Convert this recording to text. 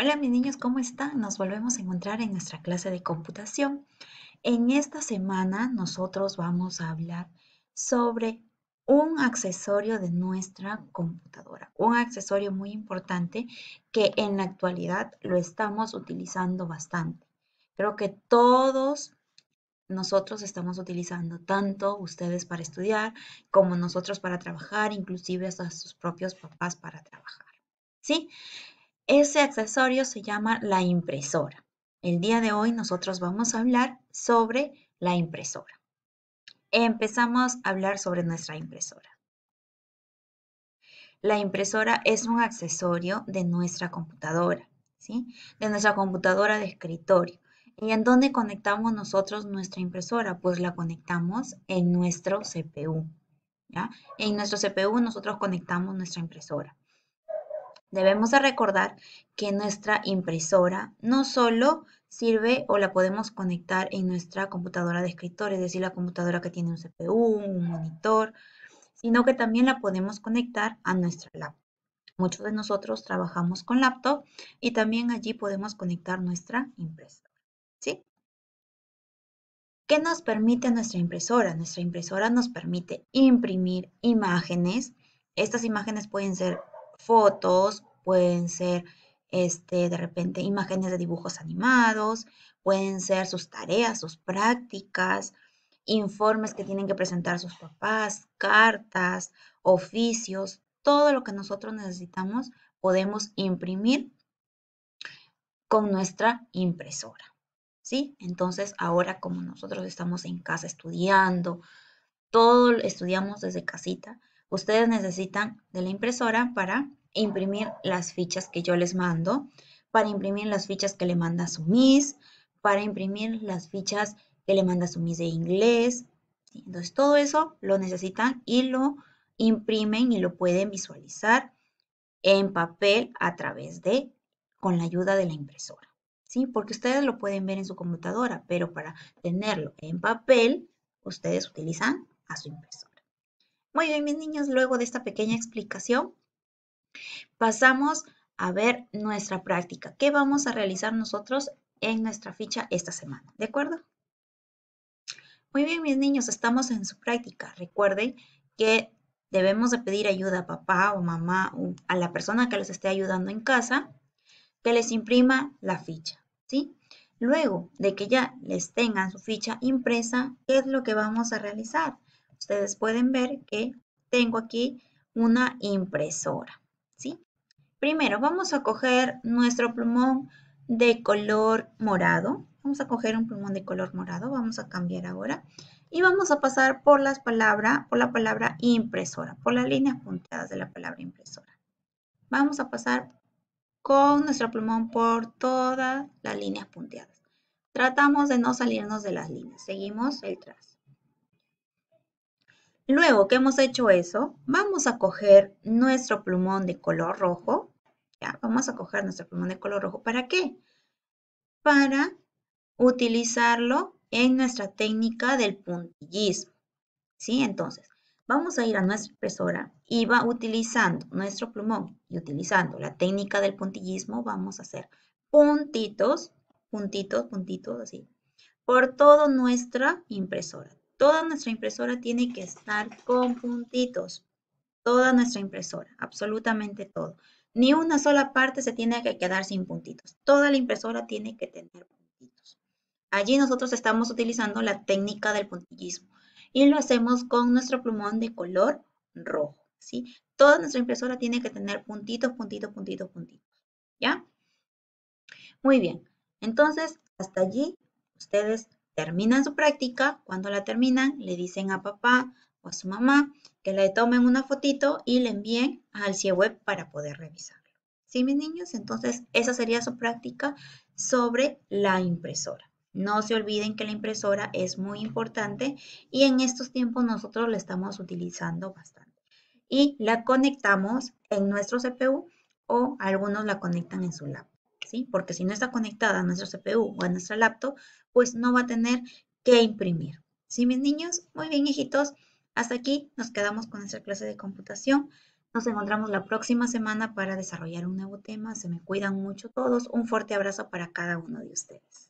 Hola mis niños, ¿cómo están? Nos volvemos a encontrar en nuestra clase de computación. En esta semana nosotros vamos a hablar sobre un accesorio de nuestra computadora, un accesorio muy importante que en la actualidad lo estamos utilizando bastante. Creo que todos nosotros estamos utilizando tanto ustedes para estudiar como nosotros para trabajar, inclusive hasta sus propios papás para trabajar. ¿Sí? Ese accesorio se llama la impresora. El día de hoy nosotros vamos a hablar sobre la impresora. Empezamos a hablar sobre nuestra impresora. La impresora es un accesorio de nuestra computadora, ¿sí? De nuestra computadora de escritorio. ¿Y en dónde conectamos nosotros nuestra impresora? Pues la conectamos en nuestro CPU. ¿ya? En nuestro CPU nosotros conectamos nuestra impresora. Debemos recordar que nuestra impresora no solo sirve o la podemos conectar en nuestra computadora de escritorio, es decir, la computadora que tiene un CPU, un monitor, sino que también la podemos conectar a nuestra laptop. Muchos de nosotros trabajamos con laptop y también allí podemos conectar nuestra impresora. ¿sí? ¿Qué nos permite nuestra impresora? Nuestra impresora nos permite imprimir imágenes. Estas imágenes pueden ser fotos, pueden ser este, de repente imágenes de dibujos animados, pueden ser sus tareas, sus prácticas, informes que tienen que presentar sus papás, cartas, oficios, todo lo que nosotros necesitamos podemos imprimir con nuestra impresora. ¿Sí? Entonces, ahora como nosotros estamos en casa estudiando, todo estudiamos desde casita, ustedes necesitan de la impresora para imprimir las fichas que yo les mando, para imprimir las fichas que le manda su Miss, para imprimir las fichas que le manda su MIS de inglés. Entonces todo eso lo necesitan y lo imprimen y lo pueden visualizar en papel a través de, con la ayuda de la impresora. ¿Sí? Porque ustedes lo pueden ver en su computadora, pero para tenerlo en papel, ustedes utilizan a su impresora. Muy bien, mis niños, luego de esta pequeña explicación, pasamos a ver nuestra práctica. ¿Qué vamos a realizar nosotros en nuestra ficha esta semana? ¿De acuerdo? Muy bien, mis niños, estamos en su práctica. Recuerden que debemos de pedir ayuda a papá o mamá o a la persona que les esté ayudando en casa que les imprima la ficha, ¿sí? Luego de que ya les tengan su ficha impresa, ¿qué es lo que vamos a realizar? ustedes pueden ver que tengo aquí una impresora, ¿sí? Primero vamos a coger nuestro plumón de color morado. Vamos a coger un plumón de color morado, vamos a cambiar ahora. Y vamos a pasar por, las palabras, por la palabra impresora, por las líneas punteadas de la palabra impresora. Vamos a pasar con nuestro plumón por todas las líneas punteadas. Tratamos de no salirnos de las líneas, seguimos el trazo. Luego que hemos hecho eso, vamos a coger nuestro plumón de color rojo. Ya, vamos a coger nuestro plumón de color rojo. ¿Para qué? Para utilizarlo en nuestra técnica del puntillismo. ¿Sí? Entonces, vamos a ir a nuestra impresora y va utilizando nuestro plumón y utilizando la técnica del puntillismo, vamos a hacer puntitos, puntitos, puntitos, así, por toda nuestra impresora. Toda nuestra impresora tiene que estar con puntitos. Toda nuestra impresora, absolutamente todo. Ni una sola parte se tiene que quedar sin puntitos. Toda la impresora tiene que tener puntitos. Allí nosotros estamos utilizando la técnica del puntillismo y lo hacemos con nuestro plumón de color rojo, ¿sí? Toda nuestra impresora tiene que tener puntitos, puntitos, puntitos, puntitos, ¿ya? Muy bien, entonces hasta allí ustedes terminan su práctica, cuando la terminan, le dicen a papá o a su mamá que le tomen una fotito y le envíen al CIE web para poder revisarlo. ¿Sí, mis niños? Entonces, esa sería su práctica sobre la impresora. No se olviden que la impresora es muy importante y en estos tiempos nosotros la estamos utilizando bastante. Y la conectamos en nuestro CPU o algunos la conectan en su laptop. Porque si no está conectada a nuestro CPU o a nuestra laptop, pues no va a tener que imprimir. ¿Sí, mis niños? Muy bien, hijitos. Hasta aquí nos quedamos con nuestra clase de computación. Nos encontramos la próxima semana para desarrollar un nuevo tema. Se me cuidan mucho todos. Un fuerte abrazo para cada uno de ustedes.